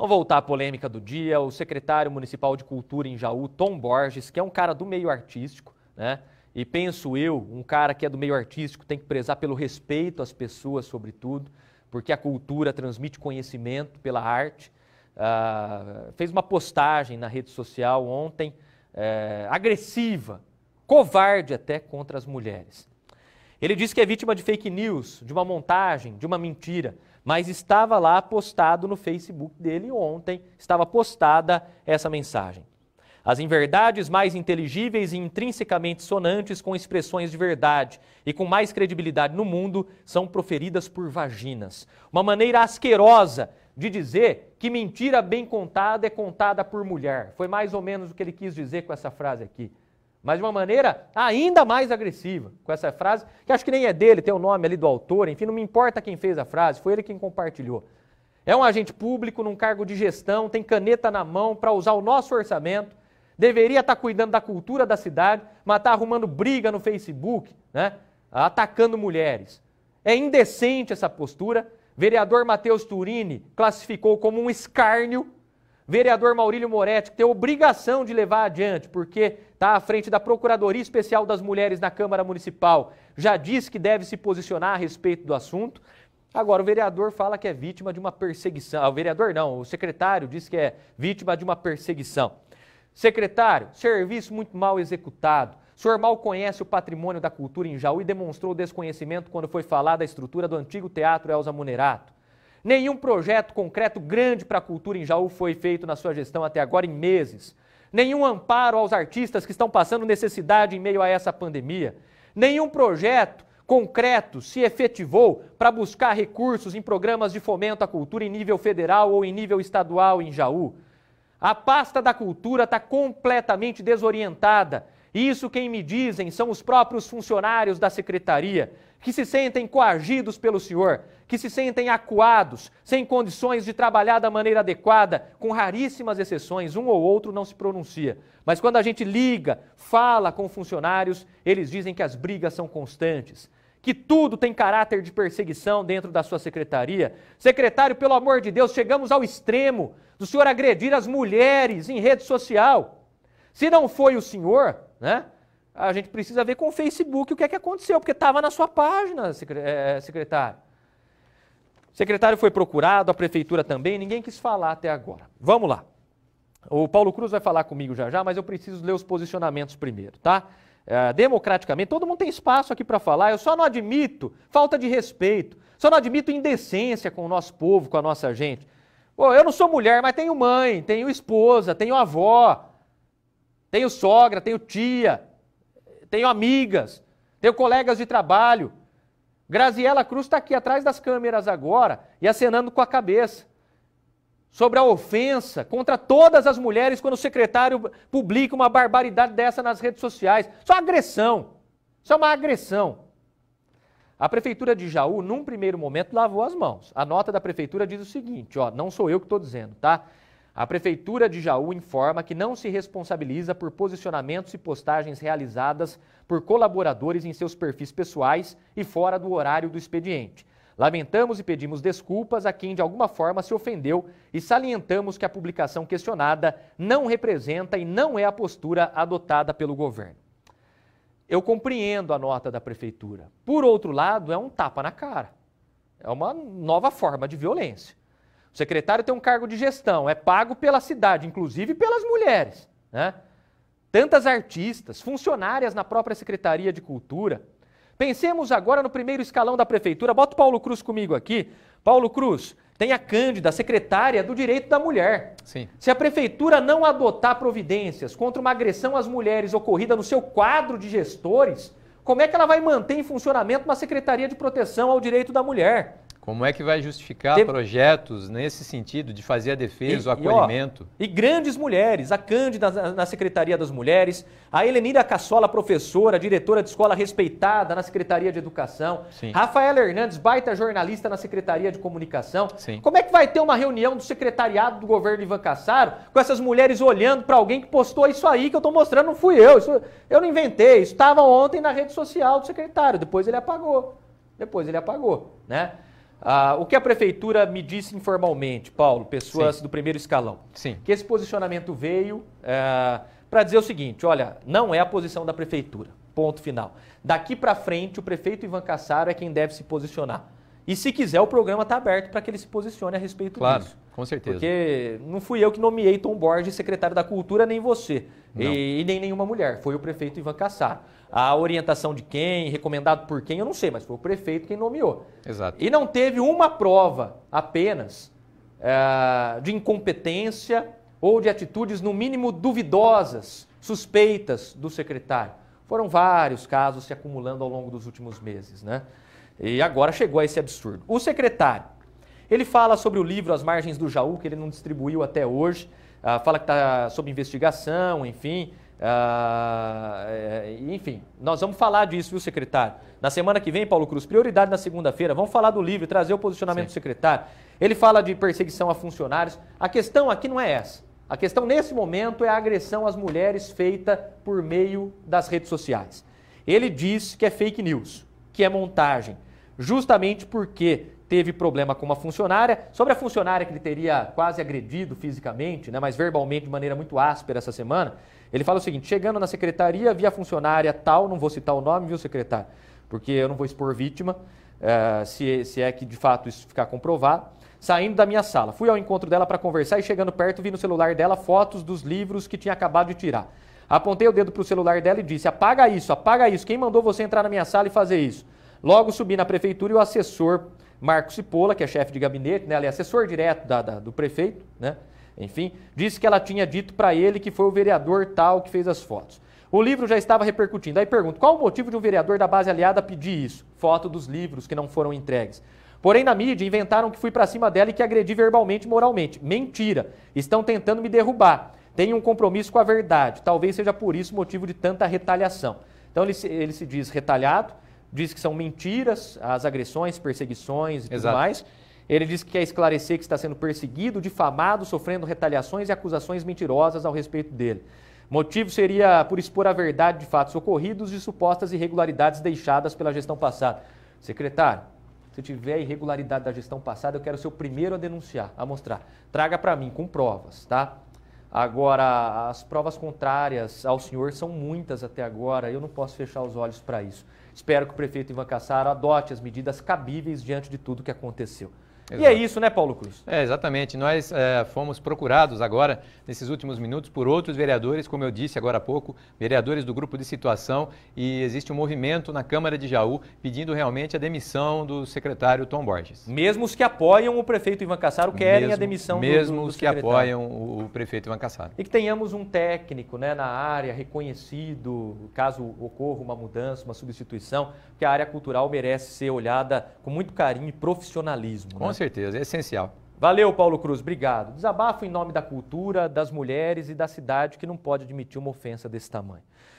Vamos voltar à polêmica do dia. O secretário municipal de cultura em Jaú, Tom Borges, que é um cara do meio artístico, né? E penso eu, um cara que é do meio artístico tem que prezar pelo respeito às pessoas, sobretudo, porque a cultura transmite conhecimento pela arte. Ah, fez uma postagem na rede social ontem, é, agressiva, covarde até contra as mulheres. Ele disse que é vítima de fake news, de uma montagem, de uma mentira mas estava lá postado no Facebook dele ontem, estava postada essa mensagem. As inverdades mais inteligíveis e intrinsecamente sonantes com expressões de verdade e com mais credibilidade no mundo são proferidas por vaginas. Uma maneira asquerosa de dizer que mentira bem contada é contada por mulher. Foi mais ou menos o que ele quis dizer com essa frase aqui mas de uma maneira ainda mais agressiva, com essa frase, que acho que nem é dele, tem o nome ali do autor, enfim, não me importa quem fez a frase, foi ele quem compartilhou. É um agente público num cargo de gestão, tem caneta na mão para usar o nosso orçamento, deveria estar tá cuidando da cultura da cidade, mas está arrumando briga no Facebook, né? atacando mulheres. É indecente essa postura. Vereador Matheus Turini classificou como um escárnio vereador Maurílio Moretti, que tem obrigação de levar adiante, porque está à frente da Procuradoria Especial das Mulheres na Câmara Municipal, já disse que deve se posicionar a respeito do assunto. Agora, o vereador fala que é vítima de uma perseguição. Ah, o vereador não, o secretário diz que é vítima de uma perseguição. Secretário, serviço muito mal executado. O senhor mal conhece o patrimônio da cultura em Jaú e demonstrou desconhecimento quando foi falar da estrutura do antigo Teatro Elza Munerato. Nenhum projeto concreto grande para a cultura em Jaú foi feito na sua gestão até agora em meses. Nenhum amparo aos artistas que estão passando necessidade em meio a essa pandemia. Nenhum projeto concreto se efetivou para buscar recursos em programas de fomento à cultura em nível federal ou em nível estadual em Jaú. A pasta da cultura está completamente desorientada isso quem me dizem são os próprios funcionários da secretaria, que se sentem coagidos pelo senhor, que se sentem acuados, sem condições de trabalhar da maneira adequada, com raríssimas exceções, um ou outro não se pronuncia. Mas quando a gente liga, fala com funcionários, eles dizem que as brigas são constantes, que tudo tem caráter de perseguição dentro da sua secretaria. Secretário, pelo amor de Deus, chegamos ao extremo do senhor agredir as mulheres em rede social. Se não foi o senhor, né? A gente precisa ver com o Facebook o que é que aconteceu, porque estava na sua página, é, é, secretário. O secretário foi procurado, a prefeitura também, ninguém quis falar até agora. Vamos lá. O Paulo Cruz vai falar comigo já já, mas eu preciso ler os posicionamentos primeiro, tá? É, democraticamente, todo mundo tem espaço aqui para falar, eu só não admito falta de respeito, só não admito indecência com o nosso povo, com a nossa gente. Pô, eu não sou mulher, mas tenho mãe, tenho esposa, tenho avó, tenho sogra, tenho tia, tenho amigas, tenho colegas de trabalho. Graziela Cruz está aqui atrás das câmeras agora e acenando com a cabeça sobre a ofensa contra todas as mulheres quando o secretário publica uma barbaridade dessa nas redes sociais. Isso é uma agressão. Isso é uma agressão. A prefeitura de Jaú, num primeiro momento, lavou as mãos. A nota da prefeitura diz o seguinte, ó, não sou eu que estou dizendo, tá? A Prefeitura de Jaú informa que não se responsabiliza por posicionamentos e postagens realizadas por colaboradores em seus perfis pessoais e fora do horário do expediente. Lamentamos e pedimos desculpas a quem de alguma forma se ofendeu e salientamos que a publicação questionada não representa e não é a postura adotada pelo governo. Eu compreendo a nota da prefeitura. Por outro lado, é um tapa na cara. É uma nova forma de violência. O secretário tem um cargo de gestão, é pago pela cidade, inclusive pelas mulheres. Né? Tantas artistas, funcionárias na própria Secretaria de Cultura. Pensemos agora no primeiro escalão da prefeitura. Bota o Paulo Cruz comigo aqui. Paulo Cruz, tem a Cândida, secretária do Direito da Mulher. Sim. Se a prefeitura não adotar providências contra uma agressão às mulheres ocorrida no seu quadro de gestores, como é que ela vai manter em funcionamento uma secretaria de proteção ao direito da mulher? Como é que vai justificar projetos nesse sentido de fazer a defesa, e, o acolhimento? E, ó, e, grandes mulheres, a Cândida na, Secretaria das Mulheres, a Helenira Cassola, professora, diretora de escola respeitada na Secretaria de Educação, Sim. Rafaela Hernandes, baita jornalista na Secretaria de Comunicação. Sim. Como é que vai ter uma reunião do secretariado do governo Ivan Cassaro com essas mulheres olhando para alguém que postou isso aí que eu estou mostrando? Não fui eu, isso, eu não inventei, estava ontem na rede social do secretário, depois ele apagou. Depois ele apagou, né? Ah, o que a prefeitura me disse informalmente, Paulo, pessoas Sim. do primeiro escalão, Sim. que esse posicionamento veio é, para dizer o seguinte: olha, não é a posição da prefeitura. Ponto final. Daqui para frente, o prefeito Ivan Cassaro é quem deve se posicionar. E se quiser, o programa está aberto para que ele se posicione a respeito claro, disso. Claro, com certeza. Porque não fui eu que nomeei Tom Borges secretário da Cultura, nem você, e, e, nem nenhuma mulher. Foi o prefeito Ivan Cassar. A orientação de quem, recomendado por quem, eu não sei, mas foi o prefeito quem nomeou. Exato. E não teve uma prova apenas é, de incompetência ou de atitudes, no mínimo, duvidosas, suspeitas do secretário. Foram vários casos se acumulando ao longo dos últimos meses, né? E agora chegou a esse absurdo. O secretário, ele fala sobre o livro As Margens do Jaú, que ele não distribuiu até hoje, ah, fala que está sob investigação, enfim. Ah, é, enfim, nós vamos falar disso, viu, secretário? Na semana que vem, Paulo Cruz, prioridade na segunda-feira, vamos falar do livro, trazer o posicionamento Sim. do secretário. Ele fala de perseguição a funcionários. A questão aqui não é essa. A questão nesse momento é a agressão às mulheres feita por meio das redes sociais. Ele diz que é fake news, que é montagem, justamente porque teve problema com uma funcionária. Sobre a funcionária que ele teria quase agredido fisicamente, né, mas verbalmente de maneira muito áspera essa semana, ele fala o seguinte: chegando na secretaria, vi a funcionária tal, não vou citar o nome, viu, secretário? Porque eu não vou expor vítima, eh, se, se é que de fato isso ficar comprovado. Saindo da minha sala, fui ao encontro dela para conversar e chegando perto, vi no celular dela fotos dos livros que tinha acabado de tirar. Apontei o dedo para o celular dela e disse: apaga isso, apaga isso. Quem mandou você entrar na minha sala e fazer isso? Logo subi na prefeitura e o assessor Marcos Cipola, que é chefe de gabinete, né, ela é assessor direto da, da, do prefeito, né? Enfim, disse que ela tinha dito para ele que foi o vereador tal que fez as fotos. O livro já estava repercutindo. Aí pergunto: qual o motivo de um vereador da base aliada pedir isso? Foto dos livros que não foram entregues. Porém, na mídia, inventaram que fui para cima dela e que agredi verbalmente e moralmente. Mentira! Estão tentando me derrubar. Tenho um compromisso com a verdade. Talvez seja por isso motivo de tanta retaliação. Então, ele se, ele se diz retalhado, diz que são mentiras as agressões, perseguições e tudo Exato. mais. Ele diz que quer esclarecer que está sendo perseguido, difamado, sofrendo retaliações e acusações mentirosas ao respeito dele. Motivo seria por expor a verdade de fatos ocorridos e supostas irregularidades deixadas pela gestão passada. Secretário, se tiver irregularidade da gestão passada, eu quero ser o primeiro a denunciar, a mostrar. Traga para mim com provas, tá? Agora, as provas contrárias ao senhor são muitas até agora, eu não posso fechar os olhos para isso. Espero que o prefeito Ivan Cassaro adote as medidas cabíveis diante de tudo o que aconteceu. Exato. E é isso, né, Paulo Cruz? É, exatamente. Nós é, fomos procurados agora, nesses últimos minutos, por outros vereadores, como eu disse agora há pouco, vereadores do grupo de situação, e existe um movimento na Câmara de Jaú pedindo realmente a demissão do secretário Tom Borges. Mesmo os que apoiam o prefeito Ivan Cassaro querem mesmo, a demissão mesmo do, do, do os que apoiam o prefeito Ivan Cassaro. E que tenhamos um técnico né, na área reconhecido, caso ocorra uma mudança, uma substituição, que a área cultural merece ser olhada com muito carinho e profissionalismo. Né? Com né? certeza, é essencial. Valeu, Paulo Cruz, obrigado. Desabafo em nome da cultura, das mulheres e da cidade que não pode admitir uma ofensa desse tamanho.